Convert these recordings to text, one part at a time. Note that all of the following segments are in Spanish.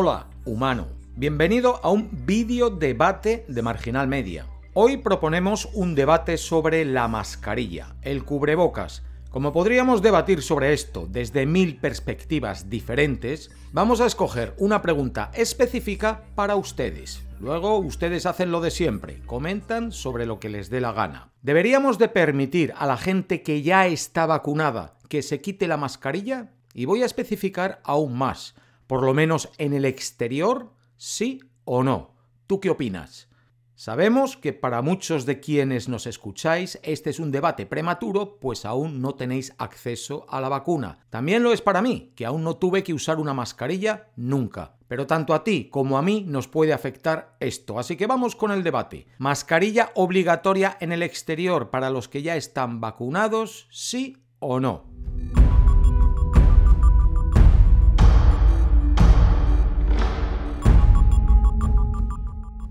Hola, humano. Bienvenido a un vídeo debate de Marginal Media. Hoy proponemos un debate sobre la mascarilla, el cubrebocas. Como podríamos debatir sobre esto desde mil perspectivas diferentes, vamos a escoger una pregunta específica para ustedes. Luego ustedes hacen lo de siempre, comentan sobre lo que les dé la gana. ¿Deberíamos de permitir a la gente que ya está vacunada que se quite la mascarilla? Y voy a especificar aún más por lo menos en el exterior, sí o no. ¿Tú qué opinas? Sabemos que para muchos de quienes nos escucháis este es un debate prematuro, pues aún no tenéis acceso a la vacuna. También lo es para mí, que aún no tuve que usar una mascarilla nunca. Pero tanto a ti como a mí nos puede afectar esto, así que vamos con el debate. ¿Mascarilla obligatoria en el exterior para los que ya están vacunados, sí o no?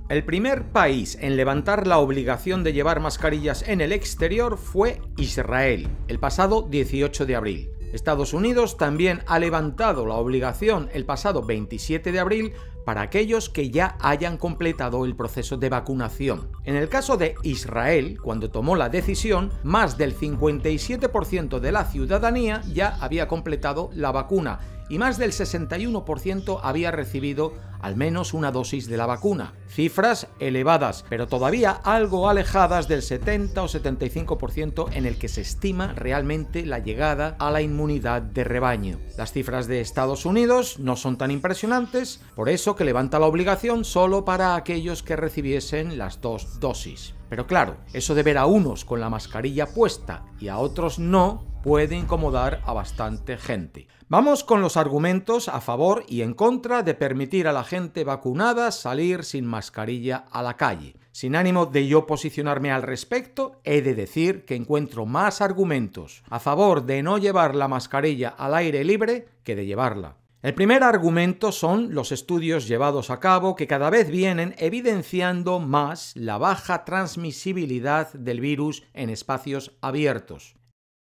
El primer país en levantar la obligación de llevar mascarillas en el exterior fue Israel, el pasado 18 de abril. Estados Unidos también ha levantado la obligación el pasado 27 de abril, para aquellos que ya hayan completado el proceso de vacunación. En el caso de Israel, cuando tomó la decisión, más del 57% de la ciudadanía ya había completado la vacuna y más del 61% había recibido al menos una dosis de la vacuna. Cifras elevadas, pero todavía algo alejadas del 70 o 75% en el que se estima realmente la llegada a la inmunidad de rebaño. Las cifras de Estados Unidos no son tan impresionantes, por eso que levanta la obligación solo para aquellos que recibiesen las dos dosis. Pero claro, eso de ver a unos con la mascarilla puesta y a otros no puede incomodar a bastante gente. Vamos con los argumentos a favor y en contra de permitir a la gente vacunada salir sin mascarilla a la calle. Sin ánimo de yo posicionarme al respecto, he de decir que encuentro más argumentos a favor de no llevar la mascarilla al aire libre que de llevarla. El primer argumento son los estudios llevados a cabo que cada vez vienen evidenciando más la baja transmisibilidad del virus en espacios abiertos.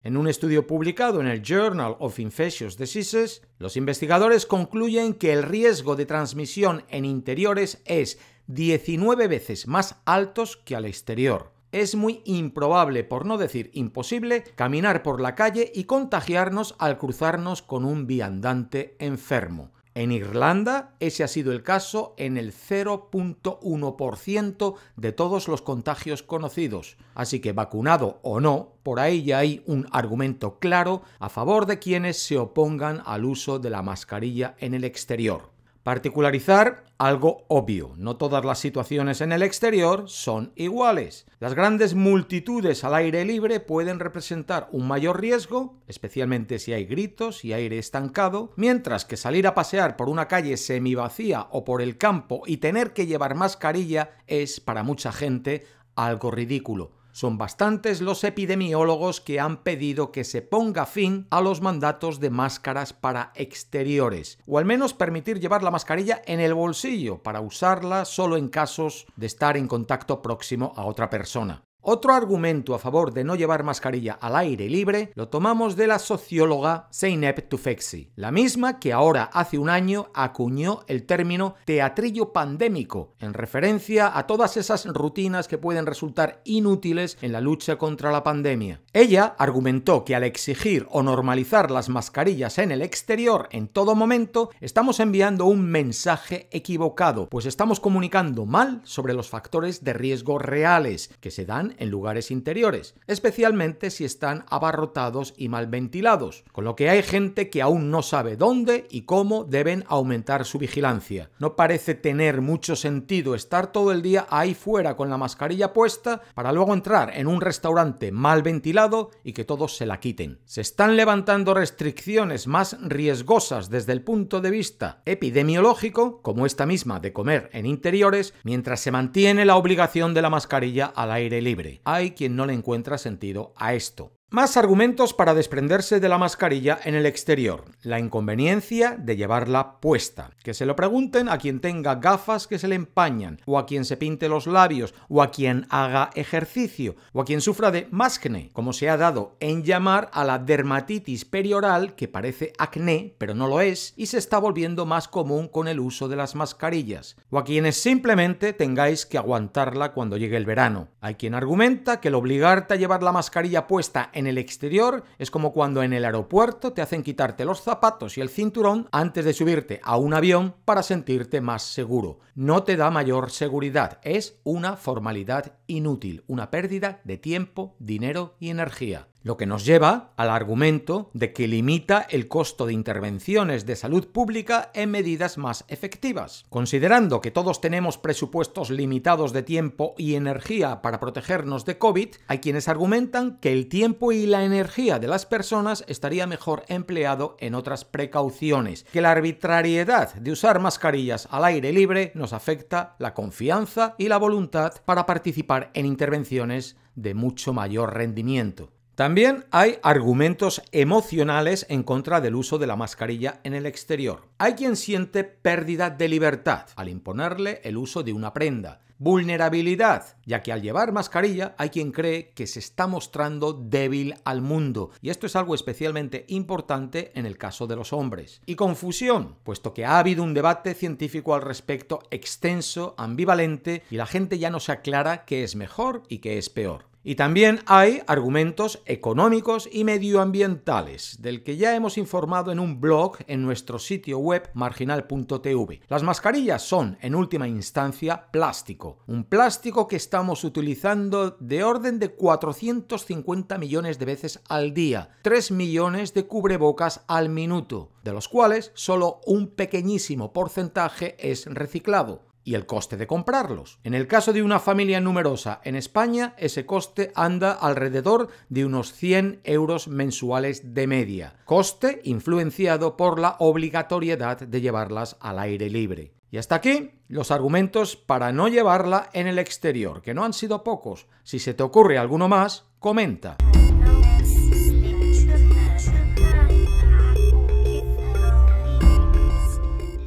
En un estudio publicado en el Journal of Infectious Diseases, los investigadores concluyen que el riesgo de transmisión en interiores es 19 veces más alto que al exterior. Es muy improbable, por no decir imposible, caminar por la calle y contagiarnos al cruzarnos con un viandante enfermo. En Irlanda, ese ha sido el caso en el 0.1% de todos los contagios conocidos. Así que vacunado o no, por ahí ya hay un argumento claro a favor de quienes se opongan al uso de la mascarilla en el exterior. Particularizar algo obvio, no todas las situaciones en el exterior son iguales. Las grandes multitudes al aire libre pueden representar un mayor riesgo, especialmente si hay gritos y aire estancado, mientras que salir a pasear por una calle semivacía o por el campo y tener que llevar mascarilla es para mucha gente algo ridículo. Son bastantes los epidemiólogos que han pedido que se ponga fin a los mandatos de máscaras para exteriores, o al menos permitir llevar la mascarilla en el bolsillo para usarla solo en casos de estar en contacto próximo a otra persona. Otro argumento a favor de no llevar mascarilla al aire libre lo tomamos de la socióloga Zeynep Tufekci, la misma que ahora hace un año acuñó el término teatrillo pandémico en referencia a todas esas rutinas que pueden resultar inútiles en la lucha contra la pandemia. Ella argumentó que al exigir o normalizar las mascarillas en el exterior en todo momento, estamos enviando un mensaje equivocado, pues estamos comunicando mal sobre los factores de riesgo reales que se dan en lugares interiores, especialmente si están abarrotados y mal ventilados, con lo que hay gente que aún no sabe dónde y cómo deben aumentar su vigilancia. No parece tener mucho sentido estar todo el día ahí fuera con la mascarilla puesta para luego entrar en un restaurante mal ventilado y que todos se la quiten. Se están levantando restricciones más riesgosas desde el punto de vista epidemiológico, como esta misma de comer en interiores, mientras se mantiene la obligación de la mascarilla al aire libre. Hay quien no le encuentra sentido a esto. Más argumentos para desprenderse de la mascarilla en el exterior. La inconveniencia de llevarla puesta. Que se lo pregunten a quien tenga gafas que se le empañan, o a quien se pinte los labios, o a quien haga ejercicio, o a quien sufra de mascne, como se ha dado en llamar a la dermatitis perioral que parece acné, pero no lo es, y se está volviendo más común con el uso de las mascarillas, o a quienes simplemente tengáis que aguantarla cuando llegue el verano. Hay quien argumenta que el obligarte a llevar la mascarilla puesta en el exterior es como cuando en el aeropuerto te hacen quitarte los zapatos y el cinturón antes de subirte a un avión para sentirte más seguro. No te da mayor seguridad, es una formalidad inútil, una pérdida de tiempo, dinero y energía. Lo que nos lleva al argumento de que limita el costo de intervenciones de salud pública en medidas más efectivas. Considerando que todos tenemos presupuestos limitados de tiempo y energía para protegernos de COVID, hay quienes argumentan que el tiempo y la energía de las personas estaría mejor empleado en otras precauciones, que la arbitrariedad de usar mascarillas al aire libre nos afecta la confianza y la voluntad para participar en intervenciones de mucho mayor rendimiento. También hay argumentos emocionales en contra del uso de la mascarilla en el exterior. Hay quien siente pérdida de libertad al imponerle el uso de una prenda. Vulnerabilidad, ya que al llevar mascarilla hay quien cree que se está mostrando débil al mundo, y esto es algo especialmente importante en el caso de los hombres. Y confusión, puesto que ha habido un debate científico al respecto extenso, ambivalente, y la gente ya no se aclara qué es mejor y qué es peor. Y también hay argumentos económicos y medioambientales, del que ya hemos informado en un blog en nuestro sitio web marginal.tv. Las mascarillas son, en última instancia, plástico. Un plástico que estamos utilizando de orden de 450 millones de veces al día, 3 millones de cubrebocas al minuto, de los cuales solo un pequeñísimo porcentaje es reciclado y el coste de comprarlos. En el caso de una familia numerosa en España, ese coste anda alrededor de unos 100 euros mensuales de media, coste influenciado por la obligatoriedad de llevarlas al aire libre. Y hasta aquí los argumentos para no llevarla en el exterior, que no han sido pocos. Si se te ocurre alguno más, comenta.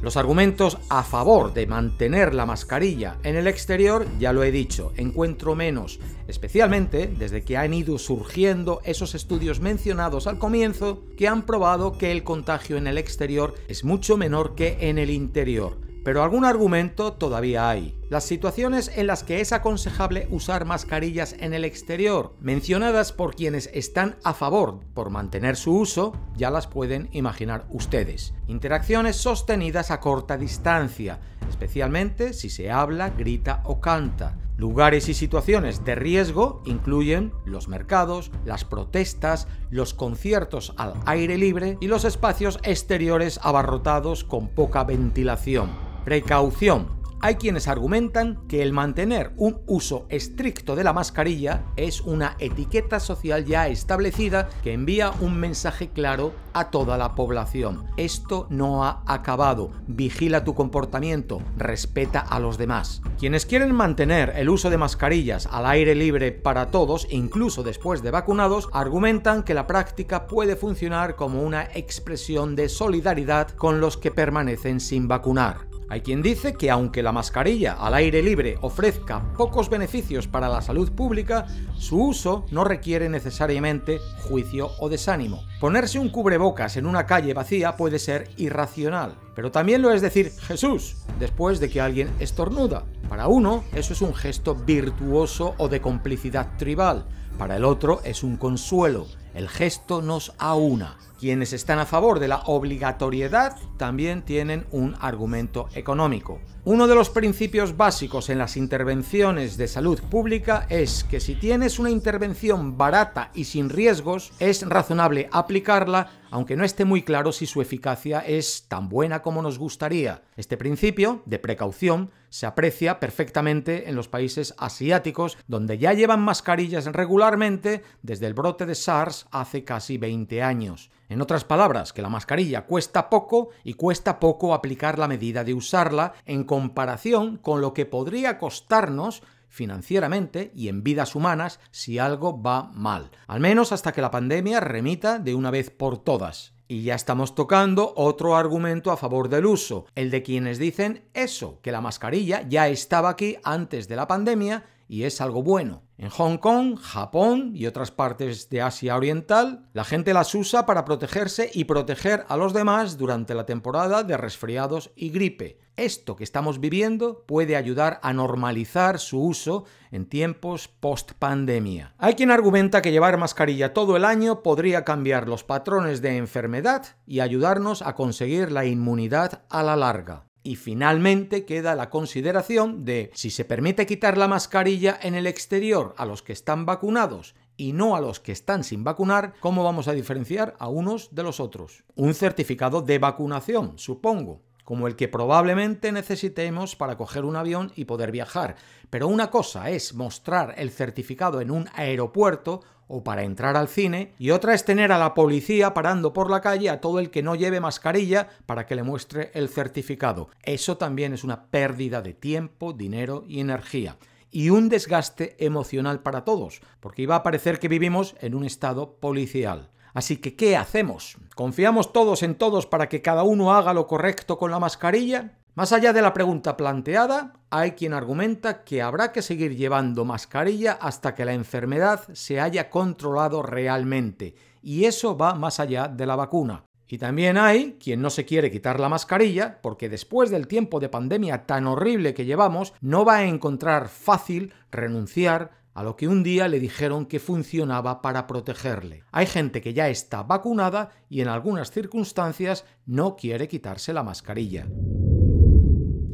Los argumentos a favor de mantener la mascarilla en el exterior, ya lo he dicho, encuentro menos, especialmente desde que han ido surgiendo esos estudios mencionados al comienzo que han probado que el contagio en el exterior es mucho menor que en el interior pero algún argumento todavía hay. Las situaciones en las que es aconsejable usar mascarillas en el exterior, mencionadas por quienes están a favor por mantener su uso, ya las pueden imaginar ustedes. Interacciones sostenidas a corta distancia, especialmente si se habla, grita o canta. Lugares y situaciones de riesgo incluyen los mercados, las protestas, los conciertos al aire libre y los espacios exteriores abarrotados con poca ventilación. Precaución. Hay quienes argumentan que el mantener un uso estricto de la mascarilla es una etiqueta social ya establecida que envía un mensaje claro a toda la población. Esto no ha acabado. Vigila tu comportamiento, respeta a los demás. Quienes quieren mantener el uso de mascarillas al aire libre para todos, incluso después de vacunados, argumentan que la práctica puede funcionar como una expresión de solidaridad con los que permanecen sin vacunar. Hay quien dice que aunque la mascarilla al aire libre ofrezca pocos beneficios para la salud pública, su uso no requiere necesariamente juicio o desánimo. Ponerse un cubrebocas en una calle vacía puede ser irracional, pero también lo es decir Jesús después de que alguien estornuda. Para uno, eso es un gesto virtuoso o de complicidad tribal, para el otro es un consuelo, el gesto nos aúna. Quienes están a favor de la obligatoriedad también tienen un argumento económico. Uno de los principios básicos en las intervenciones de salud pública es que si tienes una intervención barata y sin riesgos, es razonable aplicarla aunque no esté muy claro si su eficacia es tan buena como nos gustaría. Este principio de precaución se aprecia perfectamente en los países asiáticos, donde ya llevan mascarillas regularmente desde el brote de SARS hace casi 20 años. En otras palabras, que la mascarilla cuesta poco y cuesta poco aplicar la medida de usarla en comparación con lo que podría costarnos financieramente y en vidas humanas si algo va mal, al menos hasta que la pandemia remita de una vez por todas. Y ya estamos tocando otro argumento a favor del uso, el de quienes dicen eso, que la mascarilla ya estaba aquí antes de la pandemia y es algo bueno. En Hong Kong, Japón y otras partes de Asia Oriental, la gente las usa para protegerse y proteger a los demás durante la temporada de resfriados y gripe. Esto que estamos viviendo puede ayudar a normalizar su uso en tiempos post-pandemia. Hay quien argumenta que llevar mascarilla todo el año podría cambiar los patrones de enfermedad y ayudarnos a conseguir la inmunidad a la larga. Y finalmente queda la consideración de si se permite quitar la mascarilla en el exterior a los que están vacunados y no a los que están sin vacunar, ¿cómo vamos a diferenciar a unos de los otros? Un certificado de vacunación, supongo como el que probablemente necesitemos para coger un avión y poder viajar. Pero una cosa es mostrar el certificado en un aeropuerto o para entrar al cine, y otra es tener a la policía parando por la calle a todo el que no lleve mascarilla para que le muestre el certificado. Eso también es una pérdida de tiempo, dinero y energía. Y un desgaste emocional para todos, porque iba a parecer que vivimos en un estado policial. Así que, ¿qué hacemos? ¿Confiamos todos en todos para que cada uno haga lo correcto con la mascarilla? Más allá de la pregunta planteada, hay quien argumenta que habrá que seguir llevando mascarilla hasta que la enfermedad se haya controlado realmente, y eso va más allá de la vacuna. Y también hay quien no se quiere quitar la mascarilla porque después del tiempo de pandemia tan horrible que llevamos, no va a encontrar fácil renunciar a lo que un día le dijeron que funcionaba para protegerle. Hay gente que ya está vacunada y en algunas circunstancias no quiere quitarse la mascarilla.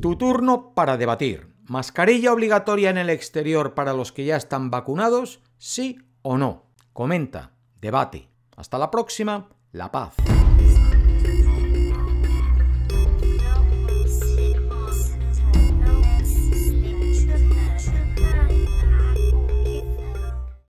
Tu turno para debatir. ¿Mascarilla obligatoria en el exterior para los que ya están vacunados? ¿Sí o no? Comenta, debate. Hasta la próxima, la paz.